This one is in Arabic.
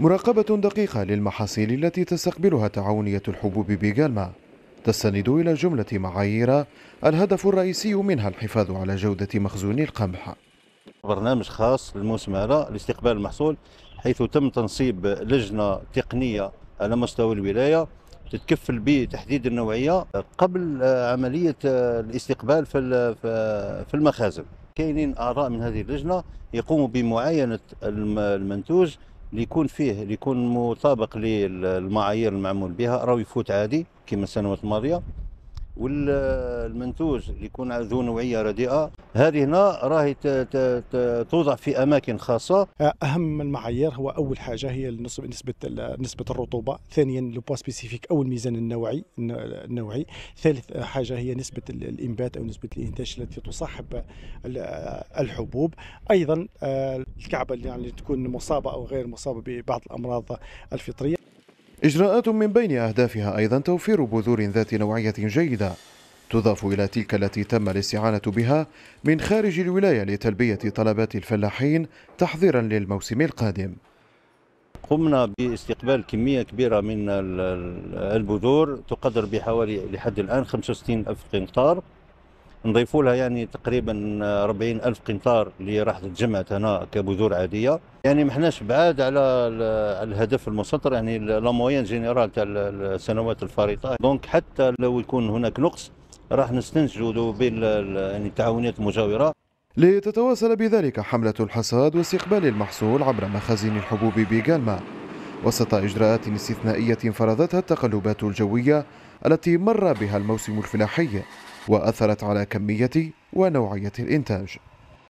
مراقبة دقيقة للمحاصيل التي تستقبلها تعاونية الحبوب بيغالما تستند إلى جملة معايير الهدف الرئيسي منها الحفاظ على جودة مخزون القمح برنامج خاص للموسم هذا لاستقبال المحصول حيث تم تنصيب لجنة تقنية على مستوى الولاية تتكفل بتحديد النوعية قبل عملية الاستقبال في المخازن كاينين آراء من هذه اللجنة يقوموا بمعاينة المنتوج اللي يكون فيه اللي يكون مطابق للمعايير المعمول بها راه يفوت عادي كما السنوات الماضيه والمنتوج اللي يكون ذو نوعيه رديئه هذه هنا راهي توضع في اماكن خاصه اهم المعايير هو اول حاجه هي نسبه نسبه الرطوبه ثانيا لو سبيسيفيك او الميزان النوعي النوعي ثالث حاجه هي نسبه الانبات او نسبه الانتاج التي تصاحب الحبوب ايضا آه، الكعبه اللي يعني تكون مصابه او غير مصابه ببعض الامراض الفطريه إجراءات من بين أهدافها أيضا توفير بذور ذات نوعية جيدة تضاف إلى تلك التي تم الاستعانة بها من خارج الولاية لتلبية طلبات الفلاحين تحضيرا للموسم القادم قمنا باستقبال كمية كبيرة من البذور تقدر بحوالي لحد الآن 65 ألف قنطار نضيفوا لها يعني تقريبا 40 آه، ألف قنطار اللي راح تجمعت هنا كبذور عادية يعني ما حناش بعاد على الهدف المسطر يعني لا موين جينيرال تاع السنوات الفارطة دونك حتى لو يكون هناك نقص راح نستنتجوا التعاونيات يعني المجاورة لتتواصل بذلك حملة الحصاد واستقبال المحصول عبر مخازن الحبوب بجالما وسط إجراءات استثنائية فرضتها التقلبات الجوية التي مر بها الموسم الفلاحي وأثرت على كمية ونوعية الإنتاج